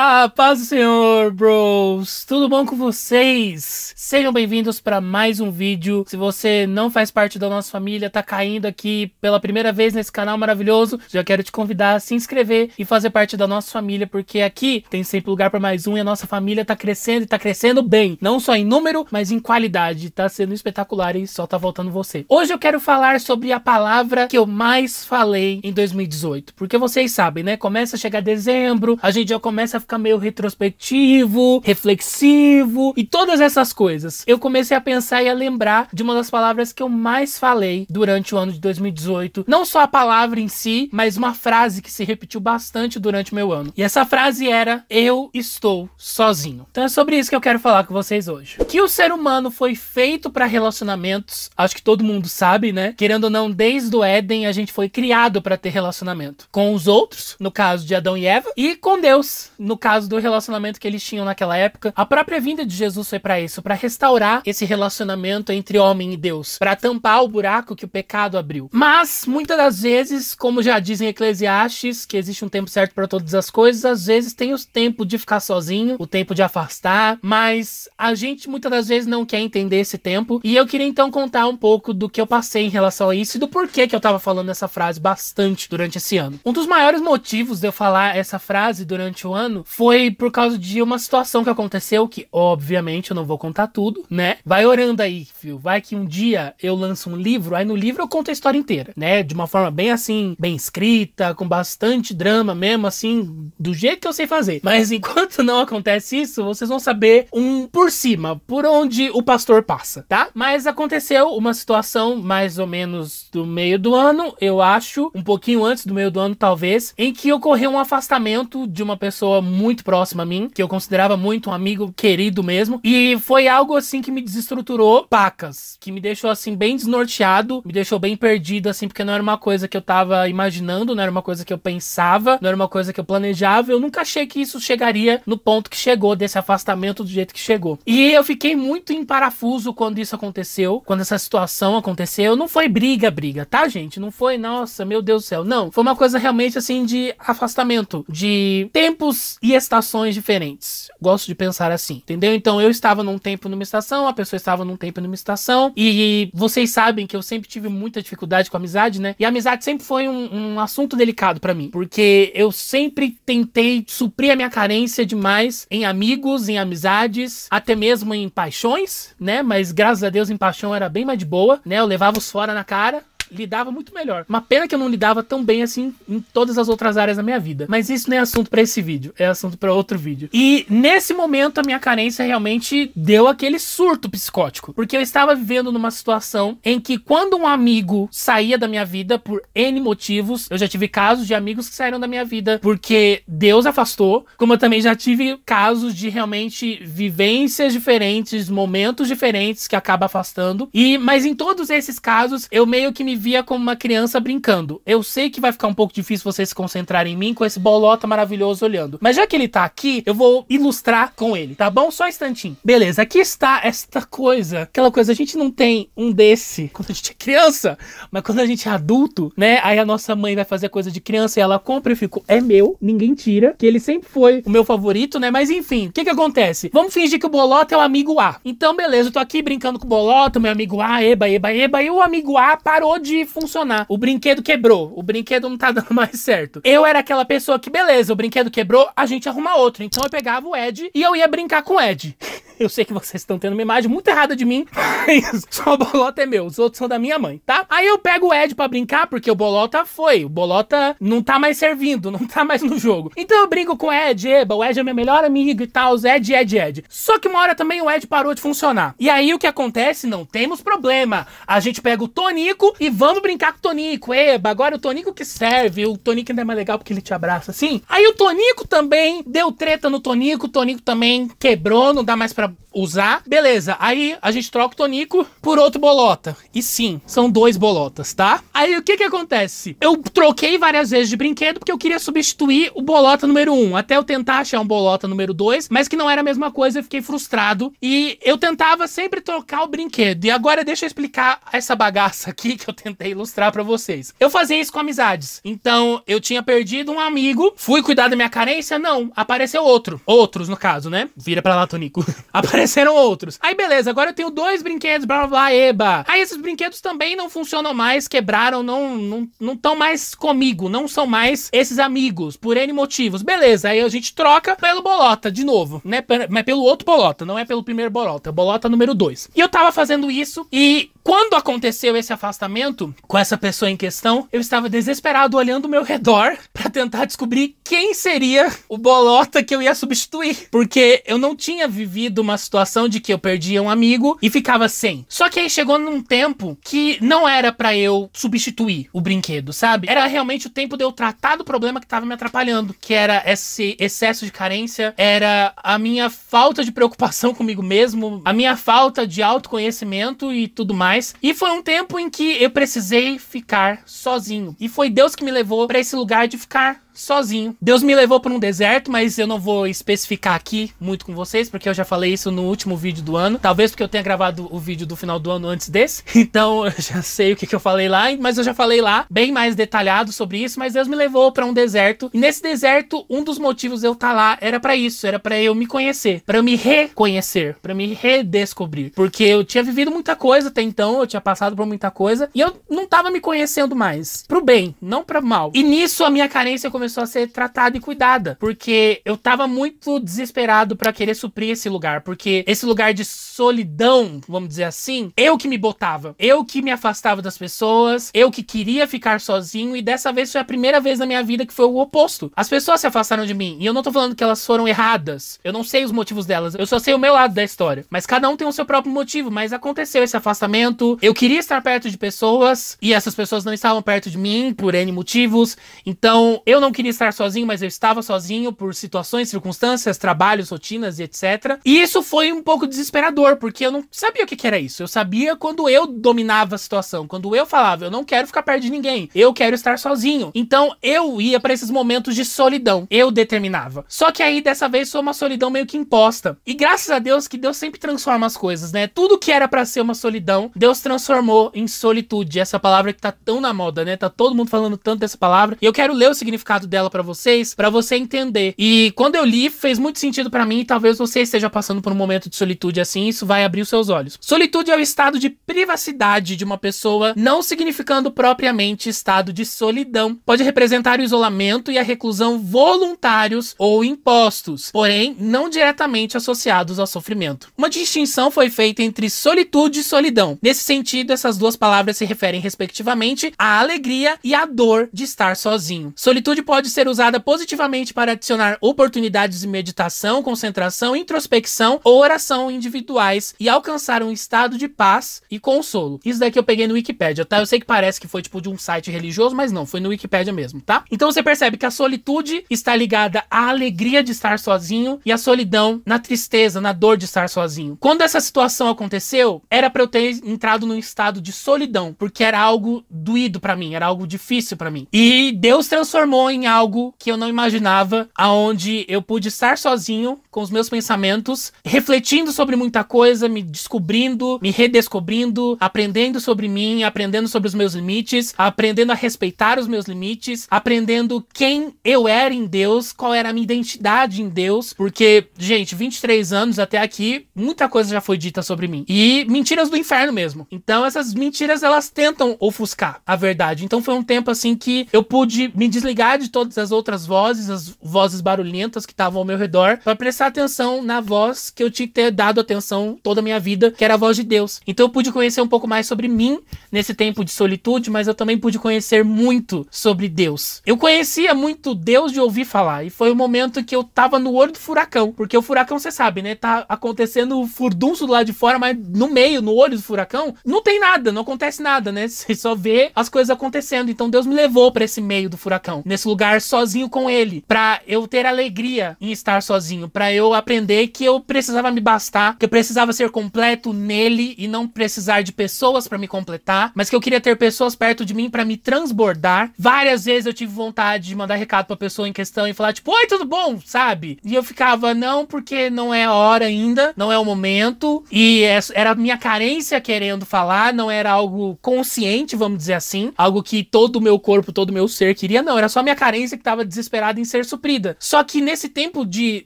Ah, paz do Senhor, bros! Tudo bom com vocês? Sejam bem-vindos para mais um vídeo. Se você não faz parte da nossa família, tá caindo aqui pela primeira vez nesse canal maravilhoso, já quero te convidar a se inscrever e fazer parte da nossa família, porque aqui tem sempre lugar para mais um e a nossa família tá crescendo e tá crescendo bem. Não só em número, mas em qualidade. Tá sendo espetacular e só tá voltando você. Hoje eu quero falar sobre a palavra que eu mais falei em 2018, porque vocês sabem, né? Começa a chegar dezembro, a gente já começa fica meio retrospectivo, reflexivo e todas essas coisas. Eu comecei a pensar e a lembrar de uma das palavras que eu mais falei durante o ano de 2018. Não só a palavra em si, mas uma frase que se repetiu bastante durante o meu ano. E essa frase era: Eu estou sozinho. Então é sobre isso que eu quero falar com vocês hoje. Que o ser humano foi feito para relacionamentos, acho que todo mundo sabe, né? Querendo ou não, desde o Éden a gente foi criado para ter relacionamento com os outros, no caso de Adão e Eva, e com Deus, no caso do relacionamento que eles tinham naquela época. A própria vinda de Jesus foi para isso, para restaurar esse relacionamento entre homem e Deus, para tampar o buraco que o pecado abriu. Mas muitas das vezes, como já dizem Eclesiastes, que existe um tempo certo para todas as coisas, às vezes tem o tempo de ficar sozinho, o tempo de afastar, mas a gente muitas das vezes não quer entender esse tempo. E eu queria então contar um pouco do que eu passei em relação a isso e do porquê que eu tava falando essa frase bastante durante esse ano. Um dos maiores motivos de eu falar essa frase durante o ano ano foi por causa de uma situação que aconteceu que, obviamente, eu não vou contar tudo, né? Vai orando aí, filho. Vai que um dia eu lanço um livro, aí no livro eu conto a história inteira, né? De uma forma bem assim, bem escrita, com bastante drama mesmo, assim, do jeito que eu sei fazer. Mas enquanto não acontece isso, vocês vão saber um por cima, por onde o pastor passa, tá? Mas aconteceu uma situação mais ou menos do meio do ano, eu acho, um pouquinho antes do meio do ano, talvez, em que ocorreu um afastamento de uma pessoa muito próximo a mim, que eu considerava muito um amigo querido mesmo. E foi algo assim que me desestruturou pacas, que me deixou assim bem desnorteado, me deixou bem perdido assim, porque não era uma coisa que eu tava imaginando, não era uma coisa que eu pensava, não era uma coisa que eu planejava. Eu nunca achei que isso chegaria no ponto que chegou desse afastamento do jeito que chegou. E eu fiquei muito em parafuso quando isso aconteceu, quando essa situação aconteceu. Não foi briga, briga, tá, gente? Não foi, nossa, meu Deus do céu. Não, foi uma coisa realmente assim de afastamento, de tempos e estações diferentes. Gosto de pensar assim, entendeu? Então eu estava num tempo numa estação, a pessoa estava num tempo numa estação, e vocês sabem que eu sempre tive muita dificuldade com amizade, né? E a amizade sempre foi um, um assunto delicado para mim, porque eu sempre tentei suprir a minha carência demais em amigos, em amizades, até mesmo em paixões, né? Mas graças a Deus em paixão era bem mais de boa, né? Eu levava os fora na cara, lidava muito melhor. Uma pena que eu não lidava tão bem assim em todas as outras áreas da minha vida. Mas isso não é assunto para esse vídeo, é assunto para outro vídeo. E nesse momento a minha carência realmente deu aquele surto psicótico, porque eu estava vivendo numa situação em que quando um amigo saía da minha vida por N motivos, eu já tive casos de amigos que saíram da minha vida porque Deus afastou, como eu também já tive casos de realmente vivências diferentes, momentos diferentes que acaba afastando. E mas em todos esses casos eu meio que me via como uma criança brincando. Eu sei que vai ficar um pouco difícil você se concentrar em mim com esse bolota maravilhoso olhando. Mas já que ele tá aqui, eu vou ilustrar com ele, tá bom? Só um instantinho. Beleza, aqui está esta coisa. Aquela coisa, a gente não tem um desse quando a gente é criança, mas quando a gente é adulto, né? Aí a nossa mãe vai fazer coisa de criança e ela compra e fica é meu, ninguém tira, que ele sempre foi o meu favorito, né? Mas enfim, o que que acontece? Vamos fingir que o bolota é o amigo A. Então, beleza, eu tô aqui brincando com o bolota, meu amigo A, eba, eba, eba, e o amigo A parou de de funcionar. O brinquedo quebrou, o brinquedo não tá dando mais certo. Eu era aquela pessoa que, beleza, o brinquedo quebrou, a gente arruma outro. Então eu pegava o Ed e eu ia brincar com o Ed. Eu sei que vocês estão tendo uma imagem muito errada de mim, mas só o Bolota é meu, os outros são da minha mãe, tá? Aí eu pego o Ed para brincar, porque o Bolota foi, o Bolota não tá mais servindo, não tá mais no jogo. Então eu brinco com o Ed, eba, o Ed é meu melhor amigo e tal, Ed, Ed, Ed. Só que uma hora também o Ed parou de funcionar. E aí o que acontece? Não temos problema. A gente pega o Tonico e vamos brincar com o Tonico. Eba, agora o Tonico que serve, o Tonico ainda é mais legal porque ele te abraça assim. Aí o Tonico também deu treta no Tonico, o Tonico também quebrou, não dá mais pra up usar, beleza. Aí a gente troca o Tonico por outro bolota. E sim, são dois bolotas, tá? Aí o que que acontece? Eu troquei várias vezes de brinquedo porque eu queria substituir o bolota número um, até eu tentar achar um bolota número dois, mas que não era a mesma coisa, eu fiquei frustrado e eu tentava sempre trocar o brinquedo. E agora deixa eu explicar essa bagaça aqui que eu tentei ilustrar para vocês. Eu fazia isso com amizades. Então, eu tinha perdido um amigo, fui cuidar da minha carência, não, apareceu outro. Outros, no caso, né? Vira para lá, Tonico. apareceu apareceram outros. Aí beleza, agora eu tenho dois brinquedos, blá blá blá, eba. Aí esses brinquedos também não funcionam mais, quebraram, não não não estão mais comigo, não são mais esses amigos, por N motivos. Beleza, aí a gente troca pelo Bolota de novo, né? Mas pelo outro Bolota, não é pelo primeiro Bolota, é Bolota número 2. E eu tava fazendo isso e quando aconteceu esse afastamento com essa pessoa em questão, eu estava desesperado olhando o meu redor para tentar descobrir quem seria o bolota que eu ia substituir, porque eu não tinha vivido uma situação de que eu perdia um amigo e ficava sem. Só que aí chegou num tempo que não era para eu substituir o brinquedo, sabe? Era realmente o tempo de eu tratar do problema que estava me atrapalhando, que era esse excesso de carência, era a minha falta de preocupação comigo mesmo, a minha falta de autoconhecimento e tudo mais mais. E foi um tempo em que eu precisei ficar sozinho. E foi Deus que me levou para esse lugar de ficar sozinho. Deus me levou para um deserto, mas eu não vou especificar aqui muito com vocês, porque eu já falei isso no último vídeo do ano. Talvez porque eu tenha gravado o vídeo do final do ano antes desse, então eu já sei o que, que eu falei lá, mas eu já falei lá bem mais detalhado sobre isso, mas Deus me levou para um deserto. E nesse deserto, um dos motivos eu estar tá lá era para isso, era para eu me conhecer, para eu me reconhecer, para me redescobrir, porque eu tinha vivido muita coisa até então, eu tinha passado por muita coisa e eu não tava me conhecendo mais, pro bem, não para mal. E nisso a minha carência começou começou a ser tratada e cuidada, porque eu tava muito desesperado para querer suprir esse lugar, porque esse lugar de solidão, vamos dizer assim, eu que me botava, eu que me afastava das pessoas, eu que queria ficar sozinho e dessa vez foi a primeira vez na minha vida que foi o oposto. As pessoas se afastaram de mim e eu não tô falando que elas foram erradas. Eu não sei os motivos delas, eu só sei o meu lado da história, mas cada um tem o seu próprio motivo, mas aconteceu esse afastamento. Eu queria estar perto de pessoas e essas pessoas não estavam perto de mim por N motivos. Então, eu não não queria estar sozinho, mas eu estava sozinho por situações, circunstâncias, trabalhos, rotinas e etc. E isso foi um pouco desesperador, porque eu não sabia o que, era isso. Eu sabia quando eu dominava a situação, quando eu falava, eu não quero ficar perto de ninguém, eu quero estar sozinho. Então eu ia para esses momentos de solidão, eu determinava. Só que aí dessa vez foi uma solidão meio que imposta. E graças a Deus que Deus sempre transforma as coisas, né? Tudo que era para ser uma solidão, Deus transformou em solitude. Essa palavra que tá tão na moda, né? Tá todo mundo falando tanto dessa palavra. E eu quero ler o significado significado dela para vocês, para você entender. E quando eu li, fez muito sentido para mim, e talvez você esteja passando por um momento de solitude assim, isso vai abrir os seus olhos. Solitude é o estado de privacidade de uma pessoa, não significando propriamente estado de solidão. Pode representar o isolamento e a reclusão voluntários ou impostos, porém não diretamente associados ao sofrimento. Uma distinção foi feita entre solitude e solidão. Nesse sentido, essas duas palavras se referem respectivamente à alegria e à dor de estar sozinho. Solitude pode ser usada positivamente para adicionar oportunidades de meditação, concentração, introspecção ou oração individuais e alcançar um estado de paz e consolo. Isso daqui eu peguei no Wikipedia, tá? Eu sei que parece que foi tipo de um site religioso, mas não, foi no Wikipedia mesmo, tá? Então você percebe que a solitude está ligada à alegria de estar sozinho e à solidão na tristeza, na dor de estar sozinho. Quando essa situação aconteceu, era para eu ter entrado num estado de solidão, porque era algo doído para mim, era algo difícil para mim. E Deus transformou em em algo que eu não imaginava, aonde eu pude estar sozinho com os meus pensamentos, refletindo sobre muita coisa, me descobrindo, me redescobrindo, aprendendo sobre mim, aprendendo sobre os meus limites, aprendendo a respeitar os meus limites, aprendendo quem eu era em Deus, qual era a minha identidade em Deus, porque, gente, 23 anos até aqui, muita coisa já foi dita sobre mim. E mentiras do inferno mesmo. Então, essas mentiras, elas tentam ofuscar a verdade. Então, foi um tempo assim que eu pude me desligar de de todas as outras vozes, as vozes barulhentas que estavam ao meu redor, para prestar atenção na voz que eu tinha que ter dado atenção toda a minha vida, que era a voz de Deus. Então eu pude conhecer um pouco mais sobre mim nesse tempo de solitude, mas eu também pude conhecer muito sobre Deus. Eu conhecia muito Deus de ouvir falar, e foi o um momento que eu tava no olho do furacão, porque o furacão, você sabe, né? Tá acontecendo o furdunço do lado de fora, mas no meio, no olho do furacão, não tem nada, não acontece nada, né? Você só vê as coisas acontecendo. Então Deus me levou para esse meio do furacão, nesse lugar lugar sozinho com ele, para eu ter alegria em estar sozinho, para eu aprender que eu precisava me bastar, que eu precisava ser completo nele e não precisar de pessoas para me completar, mas que eu queria ter pessoas perto de mim para me transbordar. Várias vezes eu tive vontade de mandar recado para pessoa em questão e falar tipo, oi, tudo bom, sabe? E eu ficava não porque não é a hora ainda, não é o momento e é, era minha carência querendo falar, não era algo consciente, vamos dizer assim, algo que todo o meu corpo, todo o meu ser queria, não, era só minha carência carência que estava desesperada em ser suprida. Só que nesse tempo de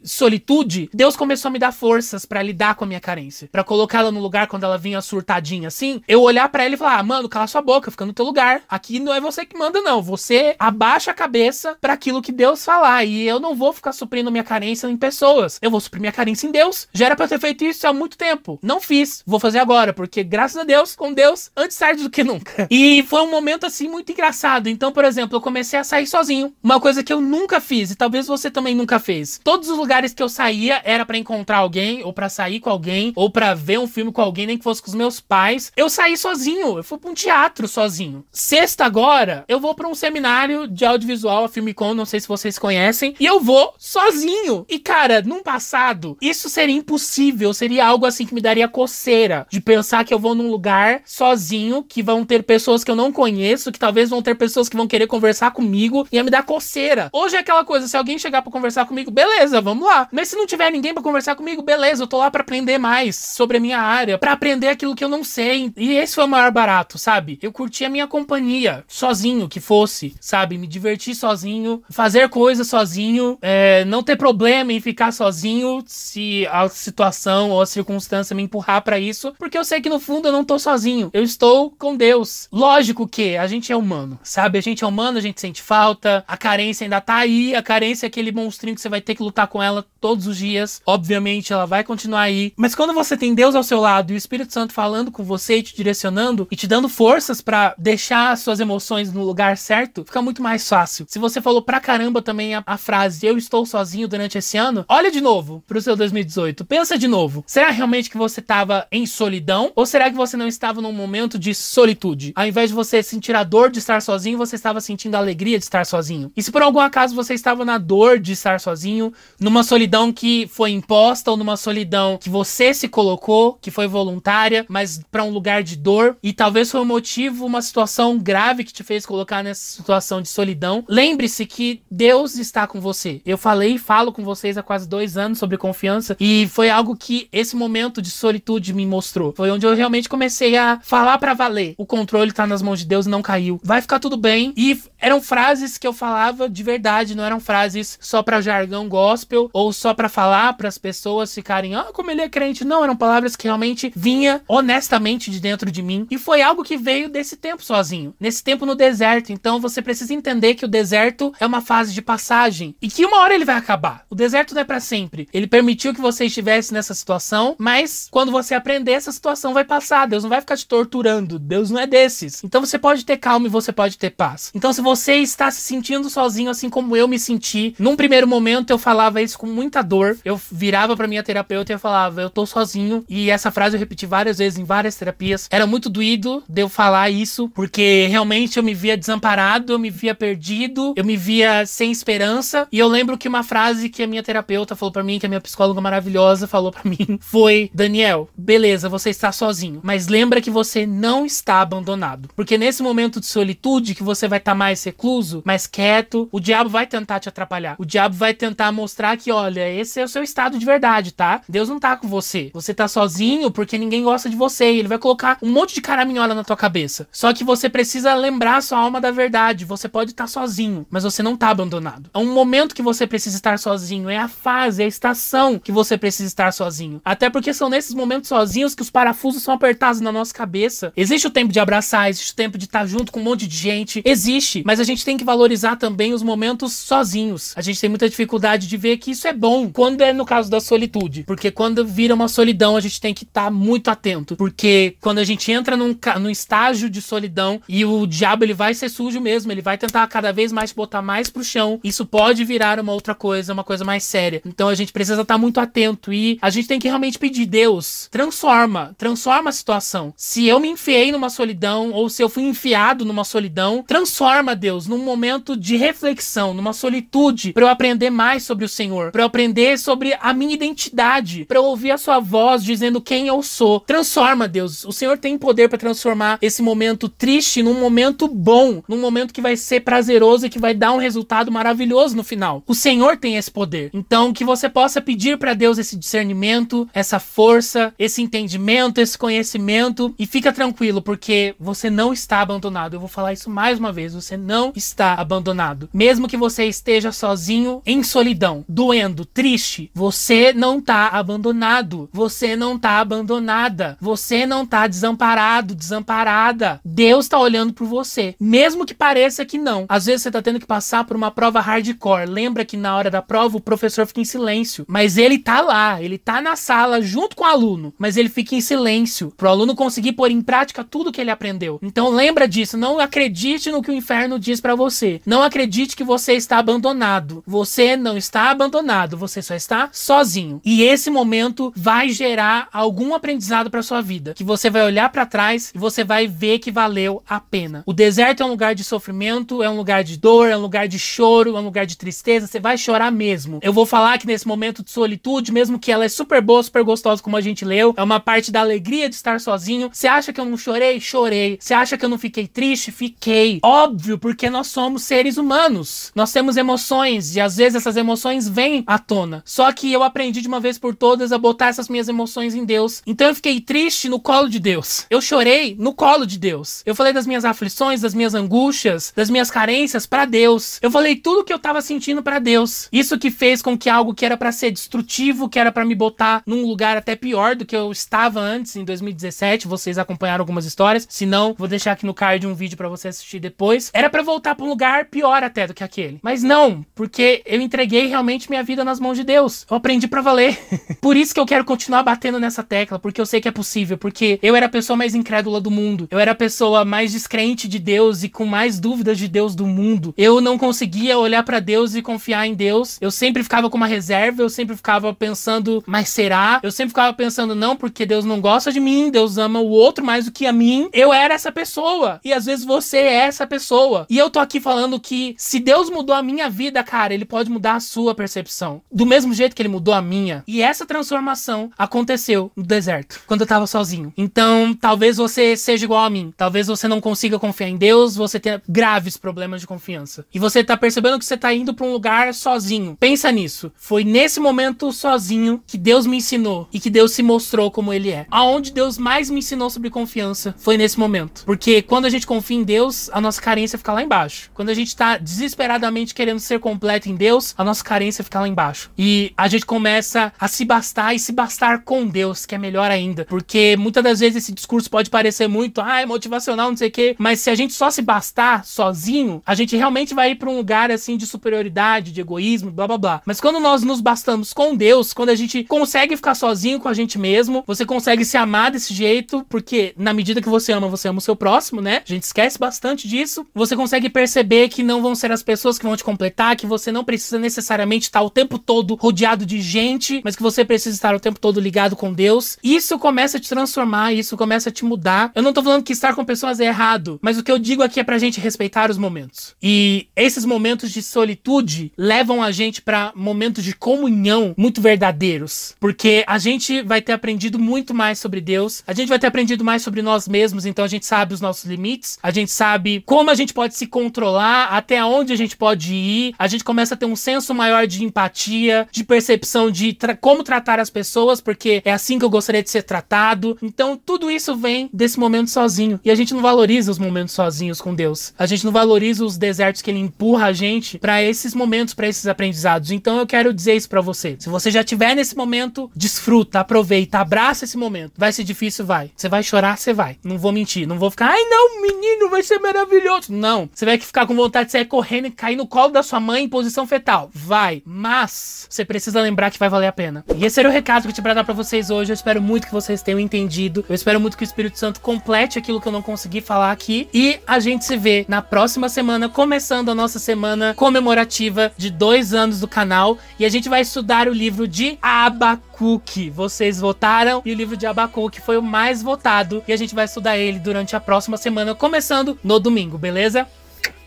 solitude, Deus começou a me dar forças para lidar com a minha carência, para colocá-la no lugar quando ela vinha surtadinha assim, eu olhar para ela e falar: ah, "Mano, cala sua boca, fica no teu lugar. Aqui não é você que manda não, você abaixa a cabeça para aquilo que Deus falar e eu não vou ficar suprindo minha carência em pessoas. Eu vou suprir minha carência em Deus. Já era para eu ter feito isso há muito tempo. Não fiz, vou fazer agora, porque graças a Deus, com Deus, antes tarde do que nunca. E foi um momento assim muito engraçado. Então, por exemplo, eu comecei a sair sozinho uma coisa que eu nunca fiz e talvez você também nunca fez. Todos os lugares que eu saía era para encontrar alguém ou para sair com alguém ou para ver um filme com alguém, nem que fosse com os meus pais. Eu saí sozinho, eu fui para um teatro sozinho. Sexta agora, eu vou para um seminário de audiovisual, a Filmicon, não sei se vocês conhecem, e eu vou sozinho. E cara, num passado, isso seria impossível, seria algo assim que me daria coceira de pensar que eu vou num lugar sozinho, que vão ter pessoas que eu não conheço, que talvez vão ter pessoas que vão querer conversar comigo, ia me dá coceira. Hoje é aquela coisa, se alguém chegar para conversar comigo, beleza, vamos lá. Mas se não tiver ninguém para conversar comigo, beleza, eu tô lá para aprender mais sobre a minha área, para aprender aquilo que eu não sei. E esse foi o maior barato, sabe? Eu curti a minha companhia, sozinho que fosse, sabe? Me divertir sozinho, fazer coisas sozinho, é, não ter problema em ficar sozinho se a situação ou a circunstância me empurrar para isso, porque eu sei que no fundo eu não tô sozinho, eu estou com Deus. Lógico que a gente é humano, sabe? A gente é humano, a gente sente falta, a carência ainda tá aí, a carência é aquele monstrinho que você vai ter que lutar com ela todos os dias. Obviamente, ela vai continuar aí. Mas quando você tem Deus ao seu lado e o Espírito Santo falando com você e te direcionando e te dando forças para deixar suas emoções no lugar certo, fica muito mais fácil. Se você falou pra caramba também a, a frase eu estou sozinho durante esse ano, olha de novo pro seu 2018. Pensa de novo. Será realmente que você tava em solidão? Ou será que você não estava num momento de solitude? Ao invés de você sentir a dor de estar sozinho, você estava sentindo a alegria de estar sozinho sozinho. E se por algum acaso você estava na dor de estar sozinho, numa solidão que foi imposta ou numa solidão que você se colocou, que foi voluntária, mas para um lugar de dor, e talvez foi um motivo, uma situação grave que te fez colocar nessa situação de solidão, lembre-se que Deus está com você. Eu falei e falo com vocês há quase dois anos sobre confiança e foi algo que esse momento de solitude me mostrou. Foi onde eu realmente comecei a falar para valer. O controle tá nas mãos de Deus e não caiu. Vai ficar tudo bem. E eram frases que eu falava de verdade, não eram frases só para jargão gospel ou só para falar para as pessoas ficarem, ah, como ele é crente. Não, eram palavras que realmente vinha honestamente de dentro de mim e foi algo que veio desse tempo sozinho, nesse tempo no deserto. Então você precisa entender que o deserto é uma fase de passagem e que uma hora ele vai acabar. O deserto não é para sempre. Ele permitiu que você estivesse nessa situação, mas quando você aprender, essa situação vai passar. Deus não vai ficar te torturando. Deus não é desses. Então você pode ter calma e você pode ter paz. Então se você está se sentindo sentindo sozinho, assim como eu me senti. Num primeiro momento eu falava isso com muita dor. Eu virava para minha terapeuta e eu falava, eu tô sozinho. E essa frase eu repeti várias vezes em várias terapias. Era muito doído de eu falar isso, porque realmente eu me via desamparado, eu me via perdido, eu me via sem esperança. E eu lembro que uma frase que a minha terapeuta falou para mim, que a minha psicóloga maravilhosa falou para mim, foi: Daniel, beleza, você está sozinho, mas lembra que você não está abandonado. Porque nesse momento de solitude que você vai estar tá mais recluso, mas quieto, quieto, o diabo vai tentar te atrapalhar. O diabo vai tentar mostrar que, olha, esse é o seu estado de verdade, tá? Deus não tá com você. Você tá sozinho porque ninguém gosta de você. Ele vai colocar um monte de caraminhola na tua cabeça. Só que você precisa lembrar sua alma da verdade. Você pode estar tá sozinho, mas você não tá abandonado. É um momento que você precisa estar sozinho. É a fase, é a estação que você precisa estar sozinho. Até porque são nesses momentos sozinhos que os parafusos são apertados na nossa cabeça. Existe o tempo de abraçar, existe o tempo de estar tá junto com um monte de gente. Existe, mas a gente tem que valorizar também os momentos sozinhos. A gente tem muita dificuldade de ver que isso é bom quando é no caso da solitude, porque quando vira uma solidão a gente tem que estar tá muito atento, porque quando a gente entra num, num estágio de solidão e o diabo ele vai ser sujo mesmo, ele vai tentar cada vez mais botar mais pro chão. Isso pode virar uma outra coisa, uma coisa mais séria. Então a gente precisa estar tá muito atento e a gente tem que realmente pedir Deus, transforma, transforma a situação. Se eu me enfiei numa solidão ou se eu fui enfiado numa solidão, transforma Deus num momento de reflexão, numa solitude, para eu aprender mais sobre o Senhor, para eu aprender sobre a minha identidade, para eu ouvir a sua voz dizendo quem eu sou. Transforma, Deus. O Senhor tem poder para transformar esse momento triste num momento bom, num momento que vai ser prazeroso e que vai dar um resultado maravilhoso no final. O Senhor tem esse poder. Então que você possa pedir para Deus esse discernimento, essa força, esse entendimento, esse conhecimento e fica tranquilo porque você não está abandonado. Eu vou falar isso mais uma vez, você não está abandonado abandonado. Mesmo que você esteja sozinho, em solidão, doendo, triste, você não tá abandonado. Você não tá abandonada. Você não tá desamparado, desamparada. Deus tá olhando por você. Mesmo que pareça que não. Às vezes você tá tendo que passar por uma prova hardcore. Lembra que na hora da prova o professor fica em silêncio. Mas ele tá lá, ele tá na sala junto com o aluno. Mas ele fica em silêncio. Pro aluno conseguir pôr em prática tudo que ele aprendeu. Então lembra disso. Não acredite no que o inferno diz para você. Não acredite que você está abandonado. Você não está abandonado, você só está sozinho. E esse momento vai gerar algum aprendizado para sua vida, que você vai olhar para trás e você vai ver que valeu a pena. O deserto é um lugar de sofrimento, é um lugar de dor, é um lugar de choro, é um lugar de tristeza, você vai chorar mesmo. Eu vou falar que nesse momento de solitude, mesmo que ela é super boa, super gostosa como a gente leu, é uma parte da alegria de estar sozinho. Você acha que eu não chorei? Chorei. Você acha que eu não fiquei triste? Fiquei. Óbvio, porque nós somos seres seres humanos. Nós temos emoções e às vezes essas emoções vêm à tona. Só que eu aprendi de uma vez por todas a botar essas minhas emoções em Deus. Então eu fiquei triste no colo de Deus. Eu chorei no colo de Deus. Eu falei das minhas aflições, das minhas angústias, das minhas carências para Deus. Eu falei tudo que eu tava sentindo para Deus. Isso que fez com que algo que era para ser destrutivo, que era para me botar num lugar até pior do que eu estava antes em 2017, vocês acompanharam algumas histórias. Se não, vou deixar aqui no card um vídeo para você assistir depois. Era para voltar para um lugar pior até do que aquele. Mas não, porque eu entreguei realmente minha vida nas mãos de Deus. Eu aprendi para valer. Por isso que eu quero continuar batendo nessa tecla, porque eu sei que é possível, porque eu era a pessoa mais incrédula do mundo. Eu era a pessoa mais descrente de Deus e com mais dúvidas de Deus do mundo. Eu não conseguia olhar para Deus e confiar em Deus. Eu sempre ficava com uma reserva, eu sempre ficava pensando, mas será? Eu sempre ficava pensando, não, porque Deus não gosta de mim, Deus ama o outro mais do que a mim. Eu era essa pessoa. E às vezes você é essa pessoa. E eu tô aqui falando que se Deus mudou a minha vida, cara, ele pode mudar a sua percepção. Do mesmo jeito que ele mudou a minha. E essa transformação aconteceu no deserto, quando eu tava sozinho. Então, talvez você seja igual a mim. Talvez você não consiga confiar em Deus, você tenha graves problemas de confiança. E você tá percebendo que você tá indo para um lugar sozinho. Pensa nisso. Foi nesse momento sozinho que Deus me ensinou e que Deus se mostrou como ele é. Aonde Deus mais me ensinou sobre confiança foi nesse momento. Porque quando a gente confia em Deus, a nossa carência fica lá embaixo. Quando a gente gente tá desesperadamente querendo ser completo em Deus, a nossa carência fica lá embaixo. E a gente começa a se bastar e se bastar com Deus, que é melhor ainda. Porque muitas das vezes esse discurso pode parecer muito, ah, é motivacional, não sei o quê, mas se a gente só se bastar sozinho, a gente realmente vai ir para um lugar assim de superioridade, de egoísmo, blá blá blá. Mas quando nós nos bastamos com Deus, quando a gente consegue ficar sozinho com a gente mesmo, você consegue se amar desse jeito, porque na medida que você ama, você ama o seu próximo, né? A gente esquece bastante disso. Você consegue perceber que que não vão ser as pessoas que vão te completar, que você não precisa necessariamente estar o tempo todo rodeado de gente, mas que você precisa estar o tempo todo ligado com Deus. Isso começa a te transformar, isso começa a te mudar. Eu não tô falando que estar com pessoas é errado, mas o que eu digo aqui é pra gente respeitar os momentos. E esses momentos de solitude levam a gente para momentos de comunhão muito verdadeiros, porque a gente vai ter aprendido muito mais sobre Deus, a gente vai ter aprendido mais sobre nós mesmos, então a gente sabe os nossos limites, a gente sabe como a gente pode se controlar, até onde a gente pode ir, a gente começa a ter um senso maior de empatia, de percepção de tra como tratar as pessoas, porque é assim que eu gostaria de ser tratado. Então, tudo isso vem desse momento sozinho. E a gente não valoriza os momentos sozinhos com Deus. A gente não valoriza os desertos que ele empurra a gente para esses momentos, para esses aprendizados. Então, eu quero dizer isso para você. Se você já tiver nesse momento, desfruta, aproveita, abraça esse momento. Vai ser difícil, vai. Você vai chorar, você vai. Não vou mentir, não vou ficar, ai não, menino, vai ser maravilhoso. Não. Você vai ficar com vontade vontade de sair correndo e cair no colo da sua mãe em posição fetal. Vai, mas você precisa lembrar que vai valer a pena. E esse era o recado que eu tinha pra dar pra vocês hoje. Eu espero muito que vocês tenham entendido. Eu espero muito que o Espírito Santo complete aquilo que eu não consegui falar aqui. E a gente se vê na próxima semana, começando a nossa semana comemorativa de dois anos do canal. E a gente vai estudar o livro de Abacuque. Vocês votaram e o livro de Abacuque foi o mais votado. E a gente vai estudar ele durante a próxima semana, começando no domingo, beleza?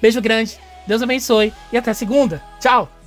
Beijo grande, Deus abençoe e até segunda. Tchau!